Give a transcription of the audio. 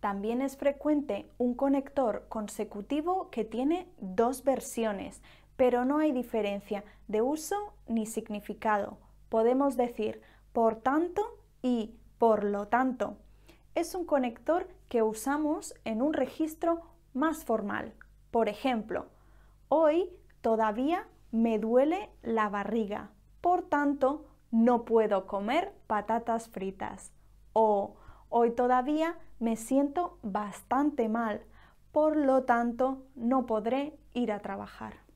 También es frecuente un conector consecutivo que tiene dos versiones, pero no hay diferencia de uso ni significado. Podemos decir por tanto y por lo tanto. Es un conector que usamos en un registro más formal. Por ejemplo, hoy todavía me duele la barriga, por tanto no puedo comer patatas fritas. O Hoy todavía me siento bastante mal, por lo tanto no podré ir a trabajar.